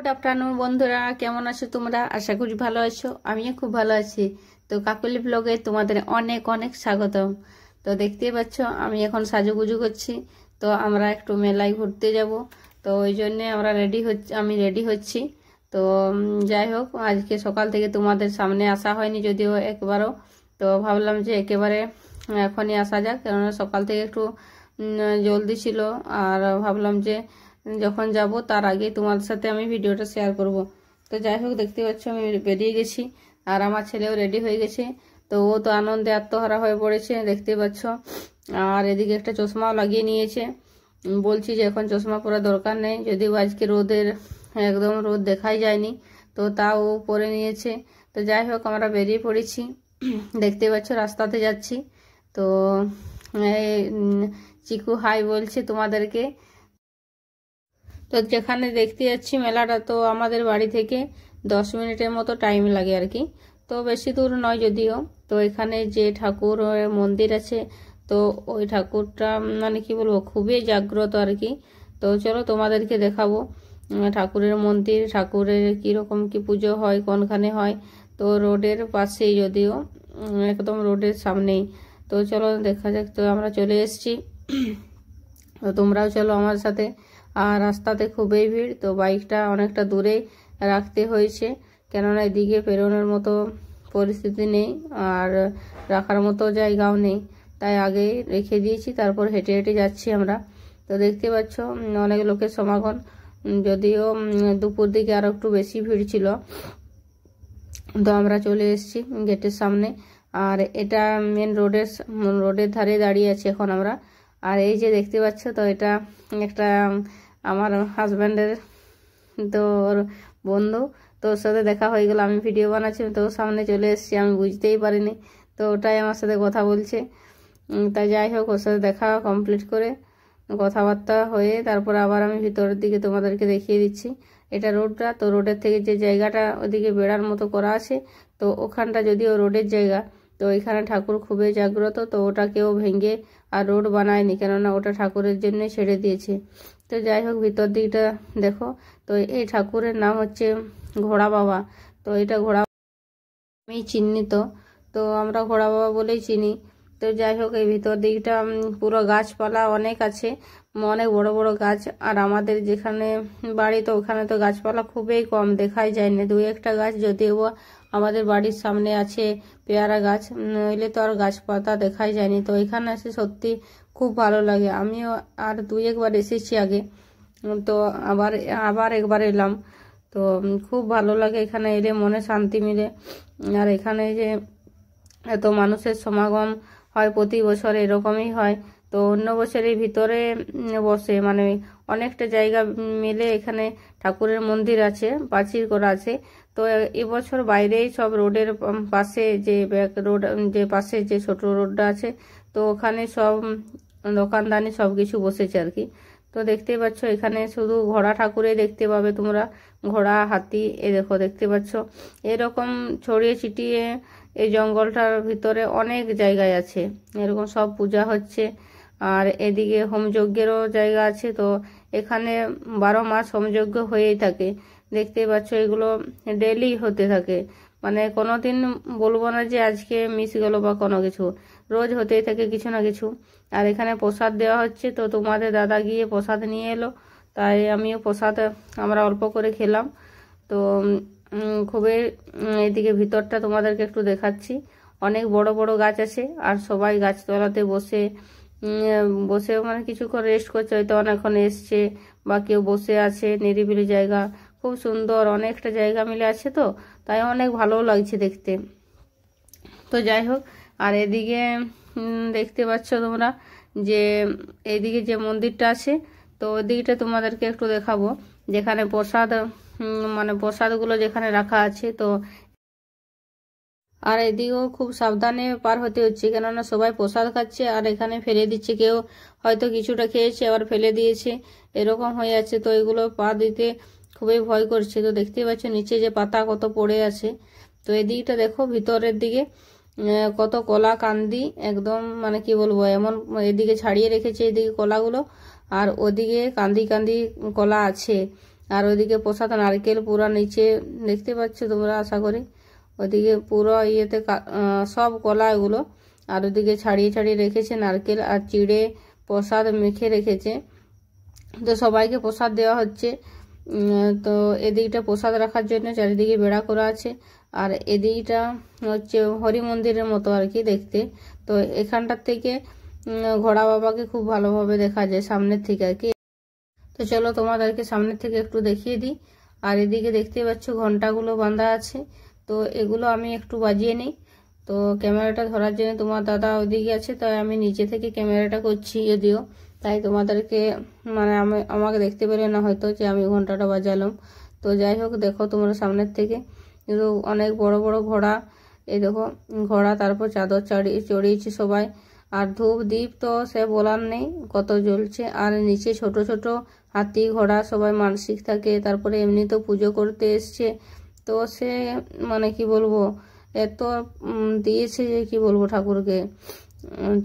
good afternoon বন্ধুরা কেমন আছো তোমরা আশা করি ভালো আছো আমিও খুব ভালো আছি তো কাকলি ব্লগে তোমাদের অনেক অনেক স্বাগতম তো দেখতেই পাচ্ছ আমি এখন সাজুগুজু করছি তো আমরা একটু মেলায় ঘুরতে যাব তো ওই জন্যে আমরা রেডি হচ্ছে আমি রেডি হচ্ছি তো যাই হোক আজকে সকাল থেকে তোমাদের সামনে আসা হয়নি যদিও একবারও তো ভাবলাম যে একেবারে এখনই আসা যাক কেননা সকাল থেকে একটু জলদি ছিল আর ভাবলাম যে যখন যাব তার আগে তোমার সাথে আমি ভিডিওটা শেয়ার করব তো যাই হোক দেখতে পাচ্ছ আমি বেরিয়ে গেছি আর আমার ছেলেও রেডি হয়ে গেছে তো ও তো আনন্দে আত্মহারা হয়ে পড়েছে দেখতে পাচ্ছ আর এদিকে একটা চশমাও লাগিয়ে নিয়েছে বলছি যে এখন চশমা পরা দরকার নেই যদিও আজকে রোদের একদম রোদ দেখাই যায়নি তো তাও পরে নিয়েছে তো যাই হোক আমরা বেরিয়ে পড়েছি দেখতে পাচ্ছ রাস্তাতে যাচ্ছি তো চিকু হাই বলছে তোমাদেরকে তো যেখানে দেখতে যাচ্ছি মেলাটা তো আমাদের বাড়ি থেকে দশ মিনিটের মতো টাইম লাগে আর কি তো বেশি দূর নয় যদিও তো এখানে যে ঠাকুর মন্দির আছে তো ওই ঠাকুরটা মানে কি বলবো খুবই জাগ্রত আর কি তো চলো তোমাদেরকে দেখাবো ঠাকুরের মন্দির ঠাকুরের কীরকম কি পুজো হয় কোনখানে হয় তো রোডের পাশেই যদিও একদম রোডের সামনেই তো চলো দেখা যাক তো আমরা চলে এসছি তো তোমরাও চলো আমার সাথে আর রাস্তাতে খুবই ভিড় তো বাইকটা অনেকটা দূরে রাখতে হয়েছে কেননা এদিকে পেরোনোর মতো পরিস্থিতি নেই আর রাখার মতো জায়গাও নেই তাই আগে রেখে দিয়েছি তারপর হেঁটে হেঁটে যাচ্ছি আমরা তো দেখতে পাচ্ছ অনেক লোকের সমাগম যদিও দুপুর দিকে আরও একটু বেশি ভিড় ছিল তো আমরা চলে এসেছি গেটের সামনে আর এটা মেন রোডের রোডের ধারে দাঁড়িয়ে আছি এখন আমরা আর এই যে দেখতে পাচ্ছ তো এটা একটা আমার হাজব্যান্ডের তো ওর বন্ধু তোর সাথে দেখা হয়ে গেল আমি ভিডিও বানাচ্ছি তোর সামনে চলে এসেছি আমি বুঝতেই পারিনি তো ওটাই আমার সাথে কথা বলছে তা যাই হোক ওর সাথে দেখা কমপ্লিট করে কথাবার্তা হয়ে তারপর আবার আমি ভিতরের দিকে তোমাদেরকে দেখিয়ে দিচ্ছি এটা রোডটা তো রোডের থেকে যে জায়গাটা ওদিকে বেড়ার মতো করা আছে তো ওখানটা যদিও রোডের জায়গা তো এখানে ঠাকুর খুবই জাগ্রত তো ওটাকেও ভেঙে আর রোড বানায়নি কেননা ওটা ঠাকুরের জন্য ছেড়ে দিয়েছে তো যাই হোক ভিতর দিকটা দেখো তো এই ঠাকুরের নাম হচ্ছে ঘোড়া বাবা তো এটা ঘোড়া আমি চিহ্নিত তো আমরা ঘোড়া বাবা বলেই চিনি তো যাই হোক এই ভিতর দিকটা পুরো গাছপালা অনেক আছে অনেক বড় বড় গাছ আর আমাদের যেখানে বাড়ি তো ওখানে তো গাছপালা খুবই কম দেখাই যায় না দু একটা গাছ যদিও আমাদের বাড়ির সামনে আছে পেয়ারা গাছ নইলে তো আর গাছপাতা দেখাই যায়নি তো এখানে এসে সত্যি খুব ভালো লাগে আমিও আর দুই একবার এসেছি আগে তো আবার আবার একবার এলাম তো খুব ভালো লাগে এখানে এলে মনে শান্তি মিলে আর এখানে যে এত মানুষের সমাগম হয় প্রতি বছর এরকমই হয় তো অন্য বছরের ভিতরে বসে মানে অনেকটা জায়গা মিলে এখানে ঠাকুরের মন্দির আছে প্রাচীর করা আছে তো এবছর বাইরেই সব রোডের পাশে যে ব্যাক রোড যে পাশে যে ছোট রোডটা আছে তো ওখানে সব দোকানদানি সব কিছু বসেছে আর কি তো দেখতে পাচ্ছ এখানে শুধু ঘোড়া ঠাকুরে দেখতে পাবে তোমরা ঘোড়া হাতি এ দেখো দেখতে পাচ্ছ এরকম ছড়িয়ে ছিটিয়ে এই জঙ্গলটার ভিতরে অনেক জায়গায় আছে এরকম সব পূজা হচ্ছে আর এদিকে হোমযজ্ঞেরও জায়গা আছে তো এখানে বারো মাস হোমযজ্ঞ হয়েই থাকে দেখতে পাচ্ছ এগুলো ডেলি হতে থাকে মানে কোনো দিন বলবো না যে আজকে মিস গেল বা কোনো কিছু রোজ হতেই থাকে কিছু না কিছু আর এখানে প্রসাদ দেওয়া হচ্ছে তো তোমাদের দাদা গিয়ে প্রসাদ নিয়ে এলো তাই আমিও প্রসাদ আমরা অল্প করে খেলাম তো খুবই এদিকে ভিতরটা তোমাদেরকে একটু দেখাচ্ছি অনেক বড় বড় গাছ আছে আর সবাই গাছতলাতে বসে বসেও মানে কিছুক্ষণ রেস্ট করছে হয়তো অনেকক্ষণ এসছে বা কেউ বসে আছে নিরিবিলি জায়গা খুব সুন্দর অনেকটা জায়গা মিলে আছে তো তাই অনেক ভালো লাগছে দেখতে তো যাই হোক আর এদিকে দেখতে পাচ্ছ তোমরা যে এদিকে যে মন্দিরটা আছে তো ওই দিকটা তোমাদেরকে একটু দেখাবো যেখানে প্রসাদ মানে প্রসাদগুলো যেখানে রাখা আছে তো আর এদিকেও খুব সাবধানে পার হতে হচ্ছে কেননা সবাই প্রসাদ খাচ্ছে আর এখানে ফেলে দিচ্ছে কেউ হয়তো কিছুটা খেয়েছে আবার ফেলে দিয়েছে এরকম হয়ে আছে তো এগুলো পা দিতে খুবই ভয় করছে তো দেখতেই পাচ্ছ নিচে যে পাতা কত পড়ে আছে তো এদিকটা দেখো ভিতরের দিকে কত কলা কান্দি একদম মানে কি বলবো এমন এদিকে ছাড়িয়ে রেখেছে এদিকে কলাগুলো আর ওদিকে কান্দি কান্দি কলা আছে আর ওদিকে প্রসাদ নারকেল পুরা নিচে দেখতে পাচ্ছ তোমরা আশা করি ওদিকে পুরো ইয়েতে সব কলা এগুলো আর ওদিকে ছাড়িয়ে ছাড়িয়ে রেখেছে নারকেল আর চিড়ে প্রসাদ মেখে রেখেছে তো সবাইকে প্রসাদ দেওয়া হচ্ছে তো এদিকটা প্রসাদ রাখার জন্য চারিদিকে বেড়া করা আছে আর এদিকটা হচ্ছে হরি মন্দিরের মতো আর কি দেখতে তো এখানটার থেকে ঘোড়া বাবাকে খুব ভালোভাবে দেখা যায় সামনের থেকে আর কি তো চলো তোমাদেরকে সামনের থেকে একটু দেখিয়ে দিই আর এদিকে দেখতে পাচ্ছ ঘন্টাগুলো বাঁধা আছে তো এগুলো আমি একটু বাজিয়ে নিই তো ক্যামেরাটা ধরার জন্য তোমার দাদা ওদিকে আছে তাই আমি নিজে থেকে ক্যামেরাটা করছি যদিও তাই তোমাদেরকে মানে আমি আমাকে দেখতে পেলে না হয়তো যে আমি ঘন্টাটা বাজালাম তো যাই হোক দেখো তোমরা সামনের থেকে কিন্তু অনেক বড় বড় ঘোড়া এই দেখো ঘোড়া তারপর চাদর চড়িয়ে চড়িয়েছি সবাই আর ধূপ দ্বীপ তো সে বলার নেই কত জ্বলছে আর নিচে ছোট ছোট হাতি ঘোড়া সবাই মানসিক থাকে তারপরে এমনি তো পুজো করতে এসছে তো সে মানে কি বলবো এত দিয়েছে যে কি বলবো ঠাকুরকে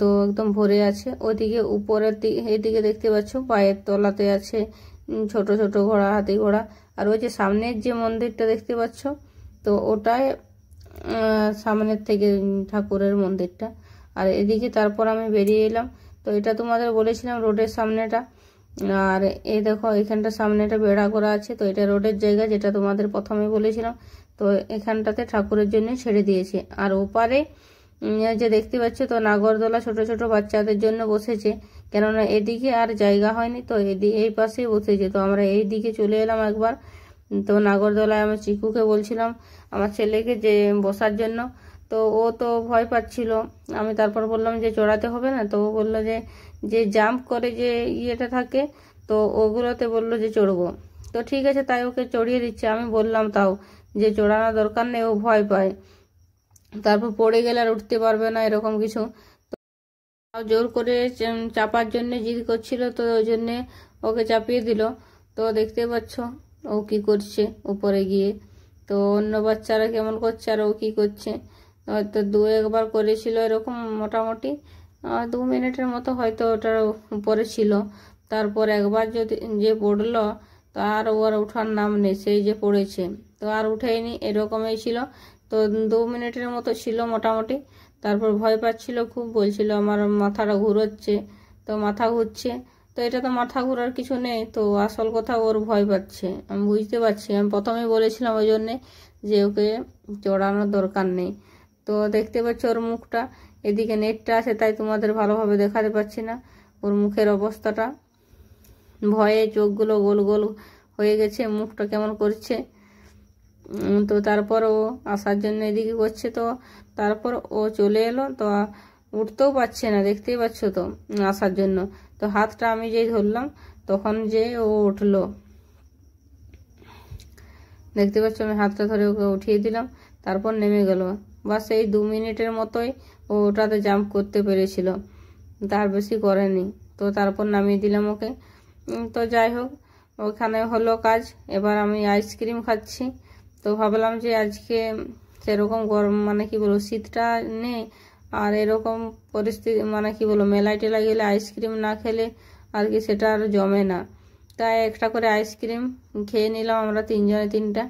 তো একদম ভরে আছে ওইদিকে উপরের দিকে এদিকে দেখতে পাচ্ছ পায়ের তলাতে আছে ছোট ছোট ঘোড়া হাতি ঘোড়া আর ওই যে সামনের যে মন্দিরটা দেখতে পাচ্ছ তো ওটাই সামনের থেকে ঠাকুরের মন্দিরটা আর এদিকে তারপর আমি বেরিয়ে এলাম তো এটা তোমাদের বলেছিলাম রোডের সামনেটা আর এই দেখো এখানটা সামনে একটা বেড়া করা আছে তো এটা রোডের জায়গা যেটা তোমাদের প্রথমে বলেছিলাম তো এখানটাতে ঠাকুরের জন্য ছেড়ে দিয়েছে আর ওপারে যে দেখতে পাচ্ছ তো নাগরদোলা ছোট ছোট বাচ্চাদের জন্য বসেছে কেননা এদিকে আর জায়গা হয়নি তো এই পাশেই বসেছে তো আমরা এই দিকে চলে এলাম একবার তো নাগরদোলায় আমার চিকুকে বলছিলাম আমার ছেলেকে যে বসার জন্য তো ও তো ভয় পাচ্ছিল আমি তারপর বললাম যে চড়াতে হবে না তো ও বললো যে যে জাম্প করে যে ইয়েটা থাকে তো ওগুলোতে বললো যে চড়বো তো ঠিক আছে তাই ওকে চড়িয়ে দিচ্ছে আমি বললাম তাও যে চড়ানো দরকার নেই ও ভয় পায় তারপর পড়ে গেলে আর উঠতে পারবে না এরকম কিছু তো জোর করে চাপার জন্য জিদ করছিল তো ওই জন্যে ওকে চাপিয়ে দিল তো দেখতে পাচ্ছ ও কি করছে উপরে গিয়ে তো অন্য বাচ্চারা কেমন করছে আর ও কি করছে হয়তো দু একবার করেছিল এরকম মোটামুটি দু মিনিটের মতো হয়তো ওটার উপরে ছিল তারপর একবার যদি যে পড়লো তো আর ওর ওঠার নাম নেই সেই যে পড়েছে তো আর উঠেনি এরকমই ছিল তো দু মিনিটের মতো ছিল মোটামুটি তারপর ভয় পাচ্ছিল খুব বলছিল আমার মাথাটা ঘুরোচ্ছে তো মাথা ঘুরছে তো এটা তো মাথা ঘোরার কিছু নেই তো আসল কথা ওর ভয় পাচ্ছে আমি বুঝতে পারছি আমি প্রথমেই বলেছিলাম ওই জন্যে যে ওকে চড়ানোর দরকার নেই তো দেখতে পাচ্ছি ওর মুখটা এদিকে নেটটা আছে তাই তোমাদের ভালোভাবে দেখাতে পারছি না ওর মুখের অবস্থাটা ভয়ে চোখগুলো গোল গোল হয়ে গেছে মুখটা কেমন করছে তো তারপর ও আসার জন্য এদিকে করছে তো তারপর ও চলে এলো তো উঠতেও পারছে না দেখতেই পাচ্ছ তো আসার জন্য তো হাতটা আমি যেই ধরলাম তখন যে ও উঠলো দেখতে পাচ্ছ আমি হাতটা ধরে ওকে উঠিয়ে দিলাম তারপর নেমে গেল বাস এই দু মিনিটের মতোই ও ওটাতে জাম্প করতে পেরেছিল তার বেশি করেনি তো তারপর নামিয়ে দিলাম ওকে তো যাই হোক ওখানে হলো কাজ এবার আমি আইসক্রিম খাচ্ছি তো ভাবলাম যে আজকে সেরকম গরম মানে কি বলবো শীতটা নেই আর এরকম পরিস্থিতি মানে কি বলবো মেলাই টেলা গেলে আইসক্রিম না খেলে আর কি সেটা আর জমে না তাই একটা করে আইসক্রিম খেয়ে নিলাম আমরা তিনজনে তিনটা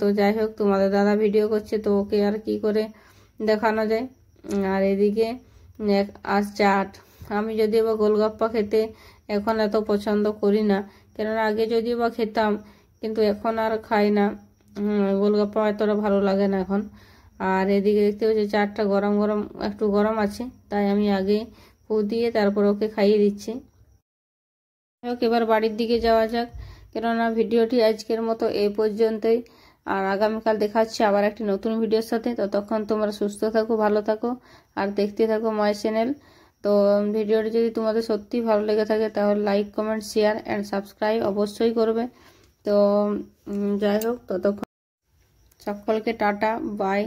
তো যাই হোক তোমাদের দাদা ভিডিও করছে তো ওকে আর কি করে দেখানো যায় আর এদিকে আর চাট আমি যদি বা গোলগপ্পা খেতে এখন এত পছন্দ করি না কেননা আগে যদি বা খেতাম কিন্তু এখন আর খাই না গোলগপ্পা এতটা ভালো লাগে না এখন আর এদিকে দেখতে পাচ্ছি চাটটা গরম গরম একটু গরম আছে তাই আমি আগে পু দিয়ে তারপর ওকে খাইয়ে দিচ্ছি এবার বাড়ির দিকে যাওয়া যাক কেননা ভিডিওটি আজকের মতো এ পর্যন্তই আর আগামীকাল দেখা হচ্ছে আবার একটি নতুন ভিডিওর সাথে তখন তোমরা সুস্থ থাকো ভালো থাকো আর দেখতে থাকো মাই চ্যানেল তো ভিডিওটি যদি তোমাদের সত্যি ভালো লেগে থাকে তাহলে like comment share and subscribe অবশ্যই করবে তো যাই হোক ততক্ষণ সকলকে টাটা বাই